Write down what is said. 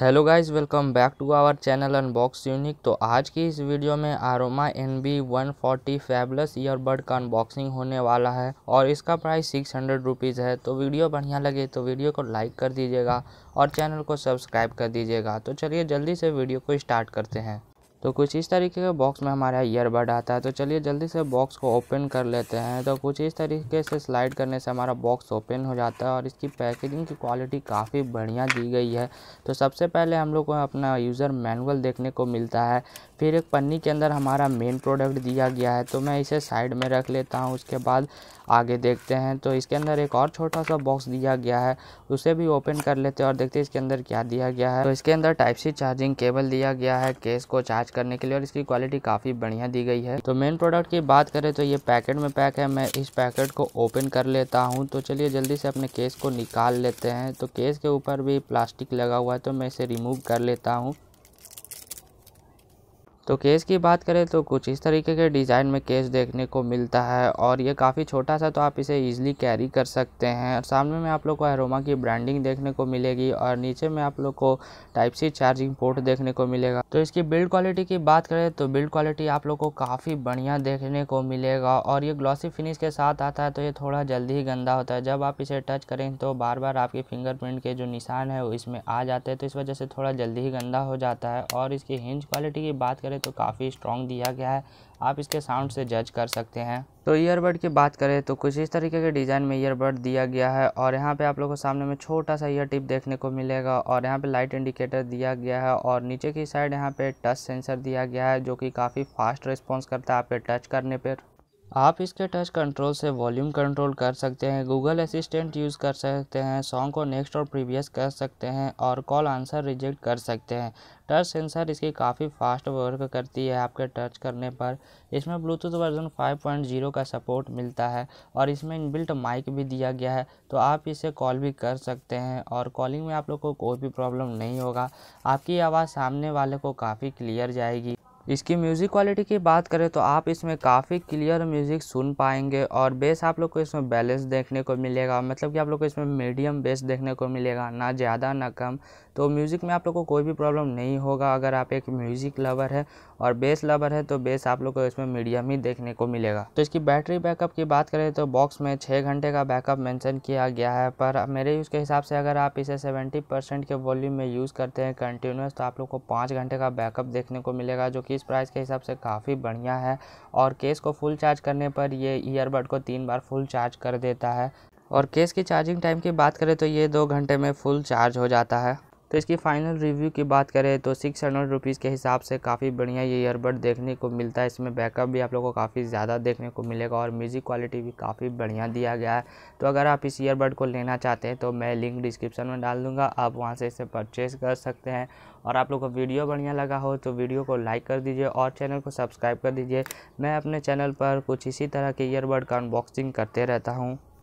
hello guys welcome back to our channel unbox unique तो आज की इस वीडियो में aroma N B one forty fabulous earbud का अनबॉक्सिंग होने वाला है और इसका प्राइस सिक्स हंड्रेड रुपीज़ है तो वीडियो बढ़िया लगे तो वीडियो को लाइक कर दीजिएगा और चैनल को सब्सक्राइब कर दीजिएगा तो चलिए जल्दी से वीडियो को स्टार्ट करते हैं तो कुछ इस तरीके का बॉक्स में हमारा ईयरबड आता है तो चलिए जल्दी से बॉक्स को ओपन कर लेते हैं तो कुछ इस तरीके से स्लाइड करने से हमारा बॉक्स ओपन हो जाता है और इसकी पैकेजिंग की क्वालिटी काफ़ी बढ़िया दी गई है तो सबसे पहले हम लोग को अपना यूज़र मैनुअल देखने को मिलता है फिर एक पन्नी के अंदर हमारा मेन प्रोडक्ट दिया गया है तो मैं इसे साइड में रख लेता हूँ उसके बाद आगे देखते हैं तो इसके अंदर एक और छोटा सा बॉक्स दिया गया है उसे भी ओपन कर लेते हैं और देखते हैं इसके अंदर क्या दिया गया है तो इसके अंदर टाइप सी चार्जिंग केबल दिया गया है केस को चार्ज करने के लिए और इसकी क्वालिटी काफ़ी बढ़िया दी गई है तो मेन प्रोडक्ट की बात करें तो ये पैकेट में पैक है मैं इस पैकेट को ओपन कर लेता हूँ तो चलिए जल्दी से अपने केस को निकाल लेते हैं तो केस के ऊपर भी प्लास्टिक लगा हुआ है तो मैं इसे रिमूव कर लेता हूँ तो केस की बात करें तो कुछ इस तरीके के डिज़ाइन में केस देखने को मिलता है और ये काफ़ी छोटा सा तो आप इसे ईजिली कैरी कर सकते हैं और सामने में आप लोग को एरोमा की ब्रांडिंग देखने को मिलेगी और नीचे में आप लोग को टाइप सी चार्जिंग पोर्ट देखने को मिलेगा तो इसकी बिल्ड क्वालिटी की बात करें तो बिल्ड क्वालिटी आप लोग को काफ़ी बढ़िया देखने को मिलेगा और ये ग्लॉसी फिनिश के साथ आता है तो ये थोड़ा जल्दी ही गंदा होता है जब आप इसे टच करें तो बार बार आपके फिंगरप्रिंट के जो निशान है वो इसमें आ जाते हैं तो इस वजह से थोड़ा जल्दी ही गंदा हो जाता है और इसकी हिंज क्वालिटी की बात करें करें तो काफ़ी स्ट्रॉन्ग दिया गया है आप इसके साउंड से जज कर सकते हैं तो ईयरबड की बात करें तो कुछ इस तरीके के डिज़ाइन में ईयरबड दिया गया है और यहाँ पे आप लोगों को सामने में छोटा सा ईयर टिप देखने को मिलेगा और यहाँ पे लाइट इंडिकेटर दिया गया है और नीचे की साइड यहाँ पे टच सेंसर दिया गया है जो कि काफ़ी फास्ट रिस्पॉन्स करता है आपके टच करने पर आप इसके टच कंट्रोल से वॉल्यूम कंट्रोल कर सकते हैं गूगल असिस्टेंट यूज़ कर सकते हैं सॉन्ग को नेक्स्ट और प्रीवियस कर सकते हैं और कॉल आंसर रिजेक्ट कर सकते हैं टच सेंसर इसकी काफ़ी फास्ट वर्क करती है आपके टच करने पर इसमें ब्लूटूथ वर्जन 5.0 का सपोर्ट मिलता है और इसमें इनबिल्ट माइक भी दिया गया है तो आप इसे कॉल भी कर सकते हैं और कॉलिंग में आप लोग को कोई भी प्रॉब्लम नहीं होगा आपकी आवाज़ सामने वाले को काफ़ी क्लियर जाएगी इसकी म्यूज़िक क्वालिटी की बात करें तो आप इसमें काफ़ी क्लियर म्यूज़िक सुन पाएंगे और बेस आप लोग को इसमें बैलेंस देखने को मिलेगा मतलब कि आप लोग को इसमें मीडियम बेस देखने को मिलेगा ना ज़्यादा ना कम तो म्यूज़िक में आप लोग को कोई भी प्रॉब्लम नहीं होगा अगर आप एक म्यूज़िक लवर है और बेस लवर है तो बेस आप लोग को इसमें मीडियम ही देखने को मिलेगा तो इसकी बैटरी बैकअप की बात करें तो बॉक्स में छः घंटे का बैकअप मैंसन किया गया है पर मेरे यूज़ के हिसाब से अगर आप इसे सेवेंटी परसेंट के वॉल्यूम में यूज़ करते हैं कंटिन्यूस तो आप लोग को पाँच घंटे का बैकअप देखने को मिलेगा जो कि इक्कीस प्राइस के हिसाब से काफ़ी बढ़िया है और केस को फुल चार्ज करने पर ये ईयरबड को तीन बार फुल चार्ज कर देता है और केस की चार्जिंग टाइम की बात करें तो ये दो घंटे में फुल चार्ज हो जाता है तो इसकी फ़ाइनल रिव्यू की बात करें तो सिक्स हंड्रेड रुपीज़ के हिसाब से काफ़ी बढ़िया ये ईयरबड देखने को मिलता है इसमें बैकअप भी आप लोगों को काफ़ी ज़्यादा देखने को मिलेगा और म्यूज़िक क्वालिटी भी काफ़ी बढ़िया दिया गया है तो अगर आप इस ईयरबड को लेना चाहते हैं तो मैं लिंक डिस्क्रिप्शन में डाल दूँगा आप वहाँ से इसे परचेज़ कर सकते हैं और आप लोग को वीडियो बढ़िया लगा हो तो वीडियो को लाइक कर दीजिए और चैनल को सब्सक्राइब कर दीजिए मैं अपने चैनल पर कुछ इसी तरह के ईयरबड का अनबॉक्सिंग करते रहता हूँ